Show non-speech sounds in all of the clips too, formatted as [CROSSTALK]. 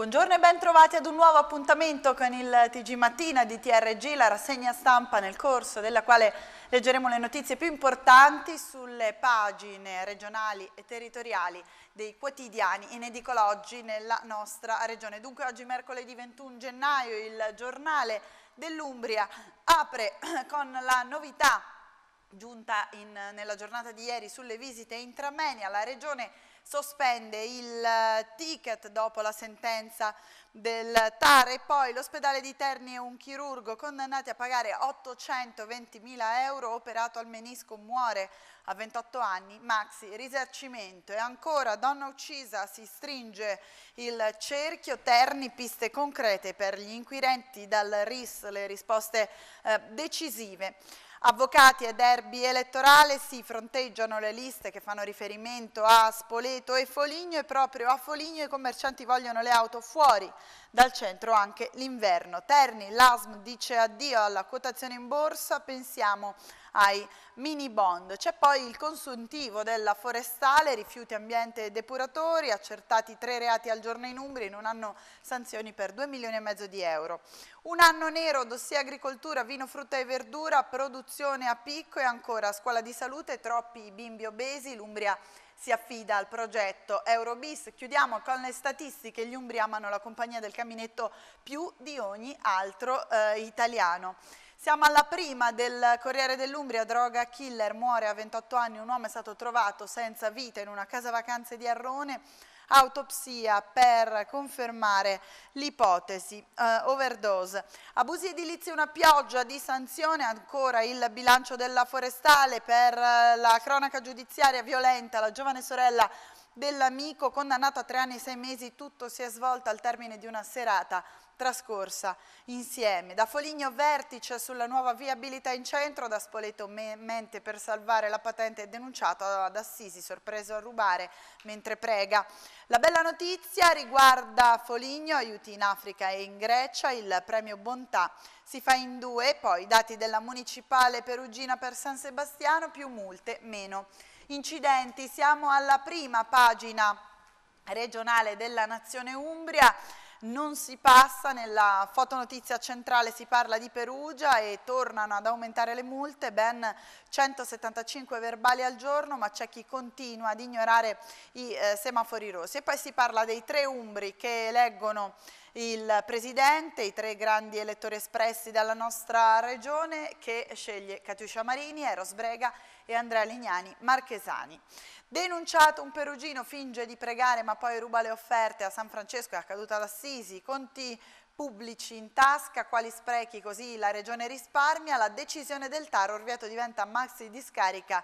Buongiorno e bentrovati ad un nuovo appuntamento con il TG Mattina di TRG, la rassegna stampa nel corso della quale leggeremo le notizie più importanti sulle pagine regionali e territoriali dei quotidiani in edicola oggi nella nostra regione. Dunque oggi mercoledì 21 gennaio il giornale dell'Umbria apre [CLEARS THROAT] con la novità giunta in, nella giornata di ieri sulle visite intramenia alla regione sospende il eh, ticket dopo la sentenza del TAR e poi l'ospedale di Terni e un chirurgo condannati a pagare 820.000 euro operato al menisco muore a 28 anni, maxi risarcimento e ancora donna uccisa si stringe il cerchio, Terni piste concrete per gli inquirenti dal RIS, le risposte eh, decisive. Avvocati e derby elettorale si fronteggiano le liste che fanno riferimento a Spoleto e Foligno e proprio a Foligno i commercianti vogliono le auto fuori dal centro anche l'inverno. Terni, l'ASM dice addio alla quotazione in borsa, pensiamo ai mini bond. C'è poi il consuntivo della forestale, rifiuti, ambiente e depuratori, accertati tre reati al giorno in Umbria, in un anno sanzioni per 2 milioni e mezzo di euro. Un anno nero, dossier agricoltura, vino, frutta e verdura, produzione a picco e ancora scuola di salute, troppi bimbi obesi, l'Umbria si affida al progetto Eurobis. Chiudiamo con le statistiche, gli umbri amano la compagnia del caminetto più di ogni altro eh, italiano. Siamo alla prima del Corriere dell'Umbria, droga killer, muore a 28 anni, un uomo è stato trovato senza vita in una casa vacanze di Arrone, autopsia per confermare l'ipotesi eh, overdose. Abusi edilizi, una pioggia di sanzione, ancora il bilancio della forestale per eh, la cronaca giudiziaria violenta, la giovane sorella dell'amico condannato a tre anni e sei mesi, tutto si è svolto al termine di una serata trascorsa insieme. Da Foligno vertice sulla nuova viabilità in centro, da Spoleto me mente per salvare la patente denunciato, ad Assisi sorpreso a rubare mentre prega. La bella notizia riguarda Foligno, aiuti in Africa e in Grecia, il premio Bontà si fa in due, poi i dati della municipale perugina per San Sebastiano, più multe, meno incidenti. Siamo alla prima pagina regionale della Nazione Umbria non si passa, nella fotonotizia centrale si parla di Perugia e tornano ad aumentare le multe, ben 175 verbali al giorno, ma c'è chi continua ad ignorare i eh, semafori rossi. E poi si parla dei tre umbri che eleggono il presidente, i tre grandi elettori espressi dalla nostra regione che sceglie Catiuscia Marini, Eros Brega e Andrea Lignani Marchesani. Denunciato un perugino finge di pregare ma poi ruba le offerte a San Francesco è accaduta ad Assisi, conti pubblici in tasca, quali sprechi così la regione risparmia, la decisione del Taro Orvieto diventa maxi discarica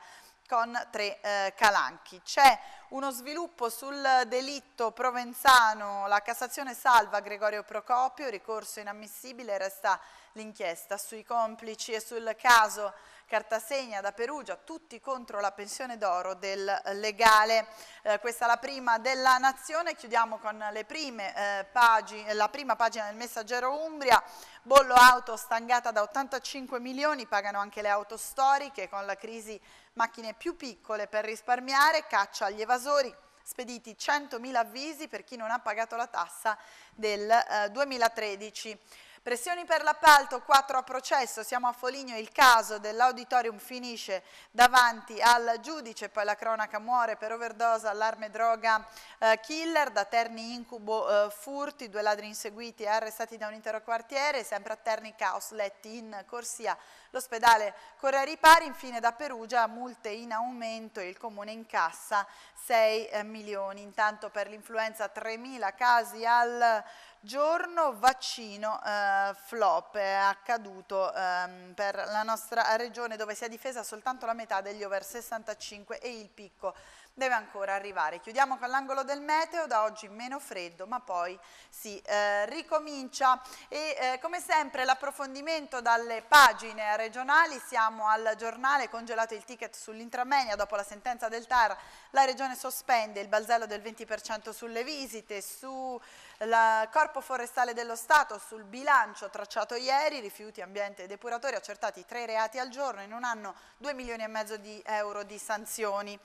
con tre eh, calanchi. C'è uno sviluppo sul delitto provenzano, la Cassazione salva Gregorio Procopio, ricorso inammissibile, resta l'inchiesta sui complici e sul caso Cartasegna da Perugia, tutti contro la pensione d'oro del legale. Eh, questa è la prima della nazione, chiudiamo con prime, eh, pagine, la prima pagina del messaggero Umbria, bollo auto stangata da 85 milioni, pagano anche le auto storiche con la crisi macchine più piccole per risparmiare, caccia agli evasori, spediti 100.000 avvisi per chi non ha pagato la tassa del eh, 2013. Pressioni per l'appalto, 4 a processo, siamo a Foligno, il caso dell'auditorium finisce davanti al giudice, poi la cronaca muore per overdose, allarme droga eh, killer, da Terni incubo eh, furti, due ladri inseguiti e arrestati da un intero quartiere, sempre a Terni caos, letti in corsia, l'ospedale corre a ripari, infine da Perugia multe in aumento e il comune incassa 6 eh, milioni, intanto per l'influenza 3.000 casi al giorno vaccino eh, flop è accaduto ehm, per la nostra regione dove si è difesa soltanto la metà degli over 65 e il picco deve ancora arrivare. Chiudiamo con l'angolo del meteo, da oggi meno freddo ma poi si eh, ricomincia e eh, come sempre l'approfondimento dalle pagine regionali, siamo al giornale congelato il ticket sull'intramenia dopo la sentenza del TAR, la regione sospende il balzello del 20% sulle visite, su il Corpo Forestale dello Stato sul bilancio tracciato ieri, rifiuti, ambiente e depuratori, accertati tre reati al giorno, in un anno 2 milioni e mezzo di euro di sanzioni.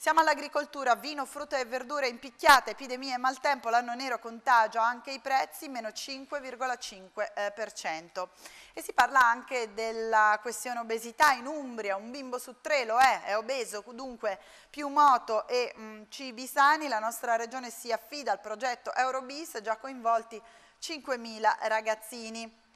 Siamo all'agricoltura, vino, frutta e verdure impicchiate, epidemie e maltempo, l'anno nero contagia anche i prezzi, meno 5,5%. Eh, e si parla anche della questione obesità in Umbria, un bimbo su tre lo è, è obeso, dunque più moto e mh, mm, cibi sani, la nostra regione si affida al progetto Eurobis concorso già coinvolti 5.000 ragazzini.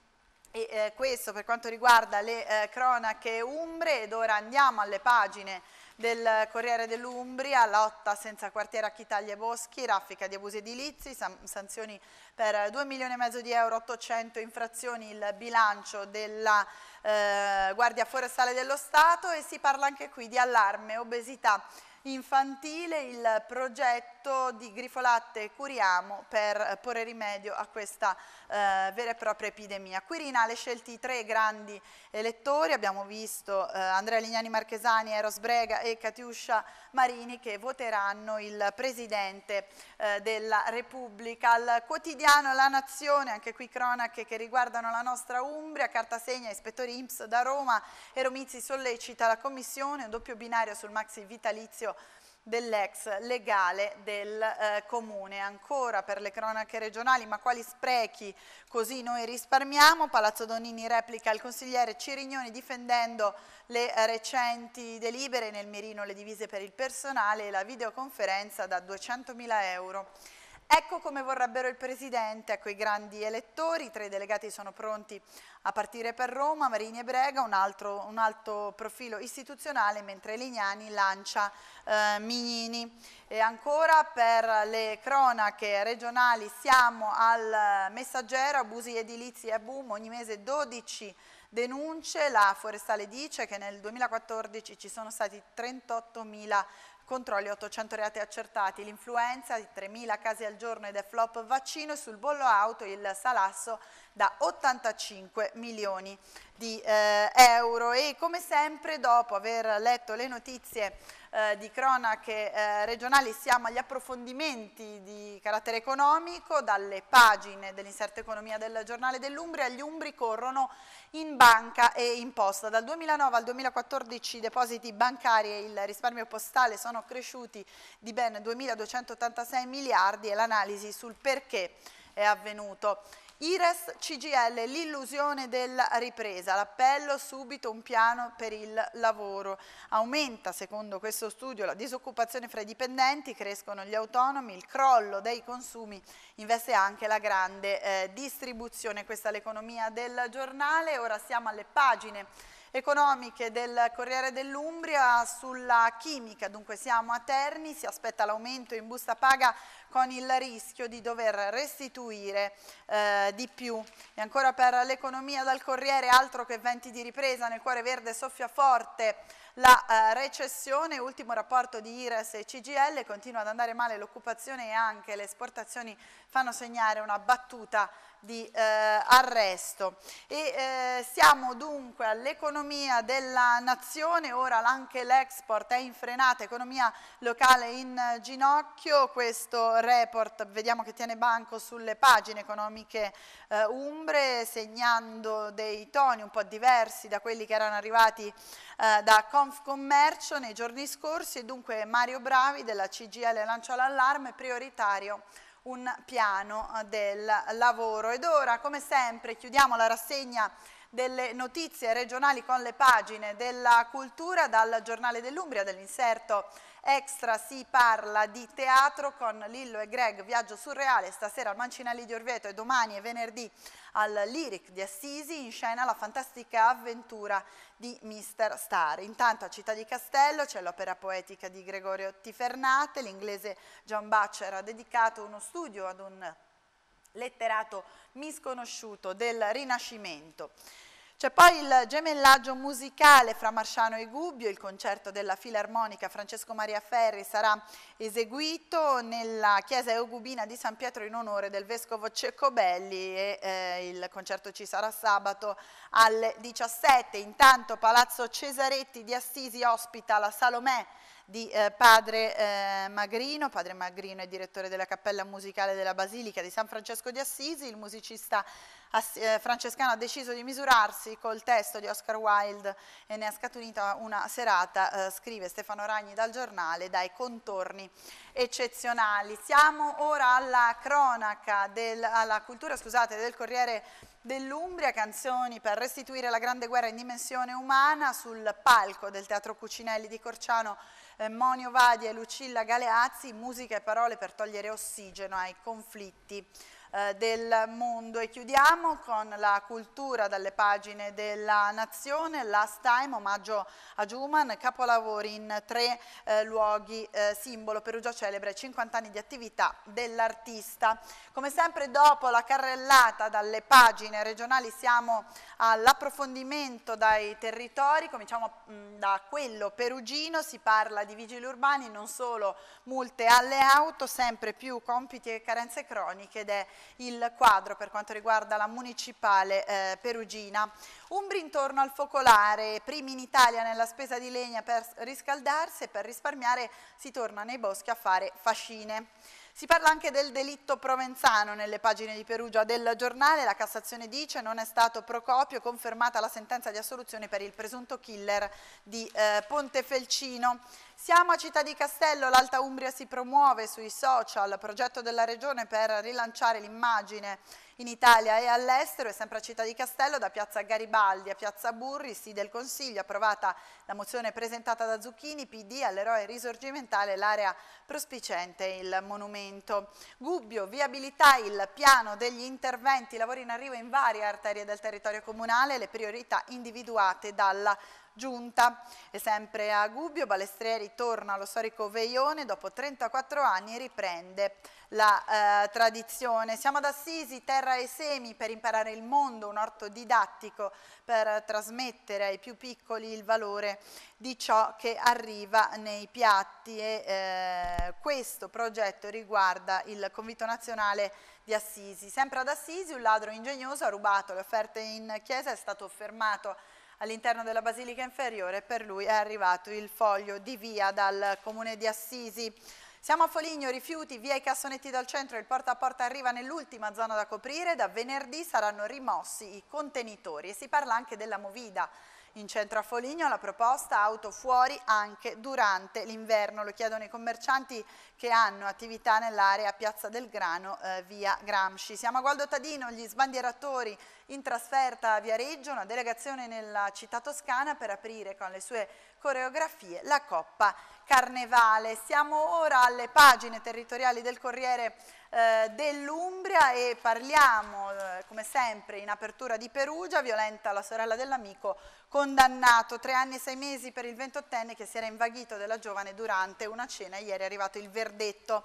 E, eh, questo per quanto riguarda le eh, cronache umbre ed ora andiamo alle pagine del Corriere dell'Umbria, lotta senza quartiere a chi taglia boschi, raffica di abusi edilizi, sanzioni per 2 milioni e mezzo di euro, 800 infrazioni, il bilancio della eh, Guardia Forestale dello Stato e si parla anche qui di allarme, obesità infantile il progetto di Grifolatte Curiamo per porre rimedio a questa eh, vera e propria epidemia. Quirinale scelti tre grandi elettori, abbiamo visto eh, Andrea Lignani Marchesani, Eros Brega e Catiuscia Marini che voteranno il Presidente eh, della Repubblica. Al quotidiano La Nazione, anche qui cronache che riguardano la nostra Umbria, carta segna, ispettori IMSS da Roma e Romizzi sollecita la Commissione, un doppio binario sul maxi vitalizio dell'ex legale del eh, comune. Ancora per le cronache regionali, ma quali sprechi così noi risparmiamo? Palazzo Donini replica il consigliere Cirignoni difendendo le eh, recenti delibere nel mirino le divise per il personale e la videoconferenza da 200.000 euro. Ecco come vorrebbero il Presidente, ecco i grandi elettori, i tre delegati sono pronti a partire per Roma, Marini e Brega, un, altro, un alto profilo istituzionale, mentre Lignani lancia eh, Mignini. E ancora per le cronache regionali siamo al messaggero, abusi edilizi e boom, ogni mese 12 denunce, la Forestale dice che nel 2014 ci sono stati 38.000 controlli 800 reati accertati, l'influenza di 3.000 casi al giorno ed è flop vaccino sul bollo auto il salasso da 85 milioni di eh, euro. E come sempre dopo aver letto le notizie eh, di cronache eh, regionali siamo agli approfondimenti di carattere economico, dalle pagine dell'inserto economia del giornale dell'Umbria, gli Umbri corrono in banca e in posta. Dal 2009 al 2014 i depositi bancari e il risparmio postale sono cresciuti di ben 2.286 miliardi e l'analisi sul perché è avvenuto. Ires CGL, l'illusione della ripresa, l'appello subito un piano per il lavoro. Aumenta, secondo questo studio, la disoccupazione fra i dipendenti, crescono gli autonomi, il crollo dei consumi investe anche la grande eh, distribuzione. Questa è l'economia del giornale, ora siamo alle pagine economiche del Corriere dell'Umbria sulla chimica, dunque siamo a Terni, si aspetta l'aumento in busta paga con il rischio di dover restituire eh, di più. E ancora per l'economia dal Corriere, altro che venti di ripresa nel cuore verde soffia forte la eh, recessione, ultimo rapporto di IRES e CGL, continua ad andare male l'occupazione e anche le esportazioni fanno segnare una battuta di eh, arresto. E, eh, siamo dunque all'economia della nazione, ora anche l'export è in frenata, economia locale in ginocchio, questo report vediamo che tiene banco sulle pagine economiche eh, umbre, segnando dei toni un po' diversi da quelli che erano arrivati eh, da Comitatus Confcommercio nei giorni scorsi e dunque Mario Bravi della CGL lancia l'allarme prioritario un piano eh, del lavoro. Ed ora, come sempre, chiudiamo la rassegna delle notizie regionali con le pagine della cultura dal Giornale dell'Umbria, dell'inserto Extra si parla di teatro con Lillo e Greg, viaggio surreale, stasera al Mancinelli di Orvieto e domani e venerdì al Lyric di Assisi, in scena la fantastica avventura di Mr. Star. Intanto a Città di Castello c'è l'opera poetica di Gregorio Tifernate, l'inglese John Butcher ha dedicato uno studio ad un letterato misconosciuto del Rinascimento. C'è poi il gemellaggio musicale fra Marciano e Gubbio, il concerto della Filarmonica Francesco Maria Ferri sarà eseguito nella chiesa Eugubina di San Pietro in onore del vescovo Ceccobelli e eh, il concerto ci sarà sabato alle 17. Intanto Palazzo Cesaretti di Assisi ospita la Salomè di eh, padre eh, Magrino, padre Magrino è direttore della cappella musicale della Basilica di San Francesco di Assisi, il musicista eh, Francescano ha deciso di misurarsi col testo di Oscar Wilde e ne ha scaturita una serata, eh, scrive Stefano Ragni dal giornale, dai contorni eccezionali. Siamo ora alla cronaca, del, alla cultura scusate, del Corriere dell'Umbria, canzoni per restituire la grande guerra in dimensione umana sul palco del Teatro Cucinelli di Corciano, eh, Monio Vadi e Lucilla Galeazzi, musica e parole per togliere ossigeno ai conflitti eh, del mondo. E chiudiamo con la cultura dalle pagine della Nazione, Last Time, omaggio a Giuman, capolavori in tre eh, luoghi, eh, simbolo Perugia celebre, 50 anni di attività dell'artista. Come sempre dopo la carrellata dalle pagine regionali siamo all'approfondimento dai territori, cominciamo mh, mm, da quello perugino, si parla di vigili urbani, non solo multe alle auto, sempre più compiti e carenze croniche ed è il quadro per quanto riguarda la municipale eh, perugina. Umbri intorno al focolare, primi in Italia nella spesa di legna per riscaldarsi e per risparmiare si torna nei boschi a fare fascine. Si parla anche del delitto provenzano nelle pagine di Perugia del giornale. La Cassazione dice non è stato Procopio confermata la sentenza di assoluzione per il presunto killer di eh, Pontefelcino. Siamo a Città di Castello, l'Alta Umbria si promuove sui social, progetto della Regione per rilanciare l'immagine in Italia e all'estero è sempre a Città di Castello da Piazza Garibaldi a Piazza Burri, sì del Consiglio, approvata la mozione presentata da Zucchini, PD all'eroe risorgimentale, l'area prospicente il monumento. Gubbio, viabilità, il piano degli interventi, lavori in arrivo in varie arterie del territorio comunale, le priorità individuate dalla giunta. E sempre a Gubbio, Balestrieri torna allo storico Veione, dopo 34 anni riprende la eh, tradizione. Siamo ad Assisi, terra e semi, per imparare il mondo, un orto didattico per trasmettere ai più piccoli il valore di ciò che arriva nei piatti e eh, questo progetto riguarda il convito nazionale di Assisi. Sempre ad Assisi un ladro ingegnoso ha rubato le offerte in chiesa, è stato fermato all'interno della Basilica Inferiore per lui è arrivato il foglio di via dal Comune di Assisi. Siamo a Foligno, rifiuti, via i cassonetti dal centro, il porta a porta arriva nell'ultima zona da coprire, da venerdì saranno rimossi i contenitori e si parla anche della movida in centro a Foligno la proposta auto fuori anche durante l'inverno, lo chiedono i commercianti che hanno attività nell'area Piazza del Grano eh, via Gramsci. Siamo a Gualdo Tadino, gli sbandieratori in trasferta a Viareggio, una delegazione nella città toscana per aprire con le sue coreografie la Coppa Carnevale. Siamo ora alle pagine territoriali del Corriere eh, dell'Umbria e parliamo, eh, come sempre, in apertura di Perugia, violenta la sorella dell'amico, condannato tre anni e sei mesi per il ventottenne che si era invaghito della giovane durante una cena, ieri è arrivato il verdetto.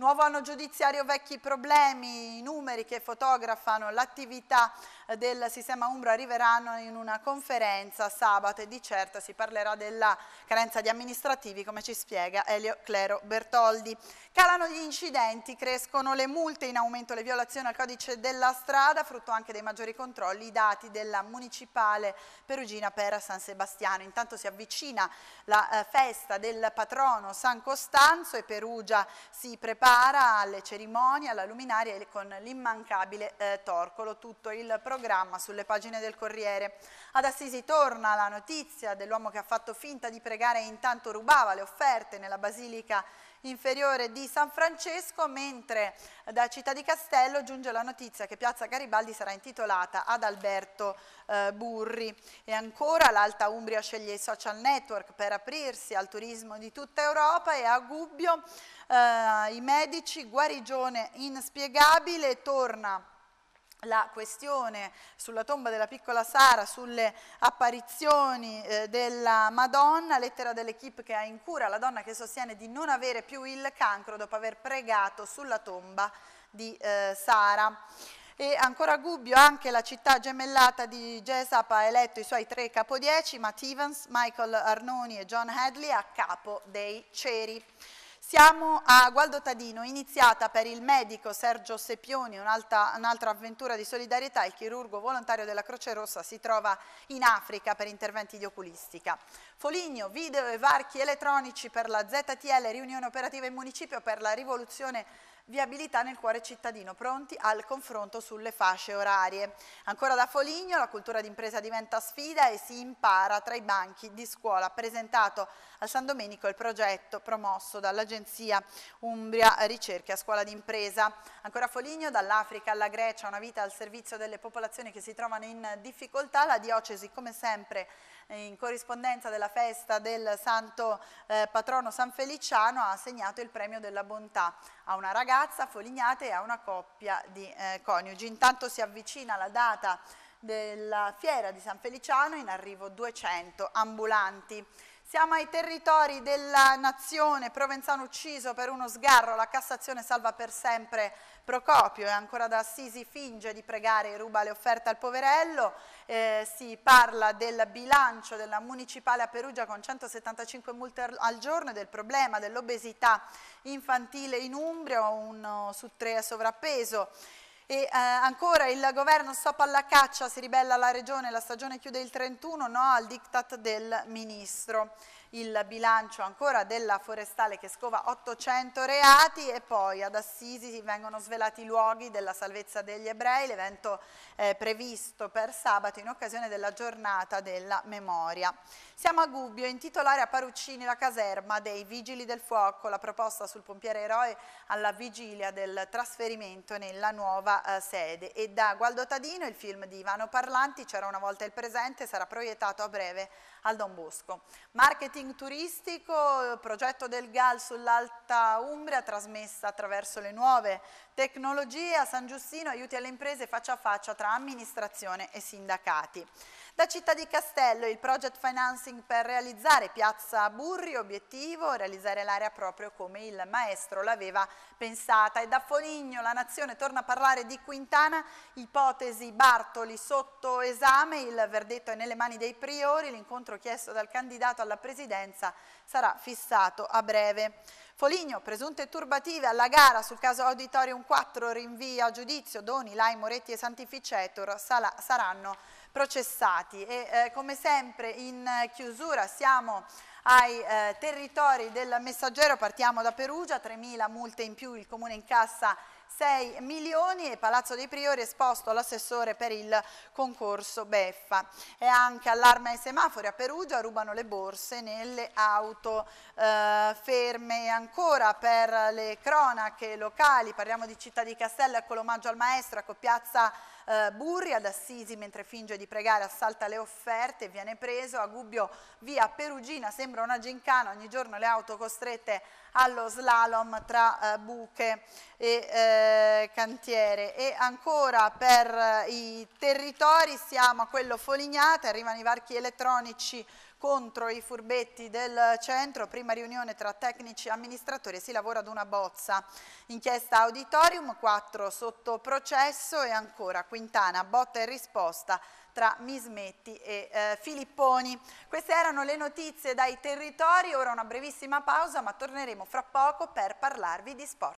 Nuovo anno giudiziario, vecchi problemi, i numeri che fotografano l'attività eh, del sistema Umbro arriveranno in una conferenza sabato e di certo si parlerà della carenza di amministrativi, come ci spiega Elio Clero Bertoldi. Calano gli incidenti, crescono le multe, in aumento le violazioni al codice della strada, frutto anche dei maggiori controlli, i dati della municipale Perugina per San Sebastiano. Intanto si avvicina la eh, festa del patrono San Costanzo e Perugia si prepara Novara, alle cerimonie, alla luminaria e con l'immancabile eh, Torcolo, tutto il programma sulle pagine del Corriere. Ad Assisi torna la notizia dell'uomo che ha fatto finta di pregare e intanto rubava le offerte nella Basilica inferiore di San Francesco, mentre da Città di Castello giunge la notizia che Piazza Garibaldi sarà intitolata ad Alberto eh, Burri. E ancora l'Alta Umbria sceglie i social network per aprirsi al turismo di tutta Europa e a Gubbio eh, i medici, guarigione inspiegabile, torna la questione sulla tomba della piccola Sara, sulle apparizioni eh, della Madonna, lettera dell'equipe che ha in cura la donna che sostiene di non avere più il cancro dopo aver pregato sulla tomba di eh, Sara. E ancora a Gubbio, anche la città gemellata di Gesap ha eletto i suoi tre capodieci, Matt Evans, Michael Arnoni e John Hadley a capo dei Ceri. Siamo a Gualdo Tadino, iniziata per il medico Sergio Sepioni, un'altra un avventura di solidarietà, il chirurgo volontario della Croce Rossa si trova in Africa per interventi di oculistica. Foligno, video e varchi elettronici per la ZTL, riunione operativa in municipio per la rivoluzione viabilità nel cuore cittadino, pronti al confronto sulle fasce orarie. Ancora da Foligno, la cultura d'impresa diventa sfida e si impara tra i banchi di scuola. Presentato a San Domenico il progetto promosso dall'Agenzia Umbria Ricerche a Scuola d'Impresa. Ancora a Foligno, dall'Africa alla Grecia, una vita al servizio delle popolazioni che si trovano in difficoltà, la diocesi come sempre in corrispondenza della festa del santo eh, patrono San Feliciano, ha assegnato il premio della bontà a una ragazza Folignate e a una coppia di eh, coniugi. Intanto si avvicina la data della fiera di San Feliciano, in arrivo 200 ambulanti. Siamo ai territori della nazione, Provenzano ucciso per uno sgarro, la Cassazione salva per sempre Procopio e ancora da Assisi finge di pregare e ruba le offerte al poverello, eh, si parla del bilancio della municipale a Perugia con 175 multe al giorno e del problema dell'obesità infantile in Umbria, uno su tre è sovrappeso e eh, ancora il governo stop alla caccia, si ribella la regione, la stagione chiude il 31, no al diktat del ministro il bilancio ancora della forestale che scova 800 reati e poi ad Assisi vengono svelati i luoghi della salvezza degli ebrei, l'evento eh, previsto per sabato in occasione della giornata della memoria. Siamo a Gubbio, intitolare a Paruccini la caserma dei Vigili del Fuoco, la proposta sul pompiere eroe alla vigilia del trasferimento nella nuova eh, sede. E da Gualdo Tadino, il film di Ivano Parlanti, c'era una volta il presente, sarà proiettato a breve al Don Bosco. Marketing turistico, progetto del GAL sull'Alta Umbria trasmessa attraverso le nuove tecnologie a San Giustino, aiuti alle imprese faccia a faccia tra amministrazione e sindacati. Da Città di Castello il project financing per realizzare Piazza Burri, obiettivo realizzare l'area proprio come il maestro l'aveva pensata. E da Foligno la Nazione torna a parlare di Quintana, ipotesi Bartoli sotto esame, il verdetto è nelle mani dei priori, l'incontro incontro chiesto dal candidato alla presidenza sarà fissato a breve. Foligno, presunte turbative alla gara sul caso Auditorium 4, rinvia a giudizio, Doni, Lai, Moretti e Santificetor saranno processati. E eh, come sempre in chiusura siamo ai eh, territori del messaggero, partiamo da Perugia, 3.000 multe in più il Comune incassa 6 milioni e Palazzo dei Priori esposto all'assessore per il concorso Beffa. E anche allarme ai semafori a Perugia, rubano le borse nelle auto eh, ferme. E ancora per le cronache locali, parliamo di Città di Castello, ecco l'omaggio al maestro, ecco Piazza eh, Burri, ad Assisi mentre finge di pregare assalta le offerte e viene preso, a Gubbio via Perugina sembra una gincana, ogni giorno le auto costrette allo slalom tra eh, buche e eh, cantiere e ancora per eh, i territori siamo a quello Folignate, arrivano i varchi elettronici contro i furbetti del centro, prima riunione tra tecnici e amministratori, si lavora ad una bozza. Inchiesta auditorium, 4 sotto processo e ancora Quintana, botta e risposta tra Mismetti e eh, Filipponi. Queste erano le notizie dai territori, ora una brevissima pausa ma torneremo fra poco per parlarvi di sport.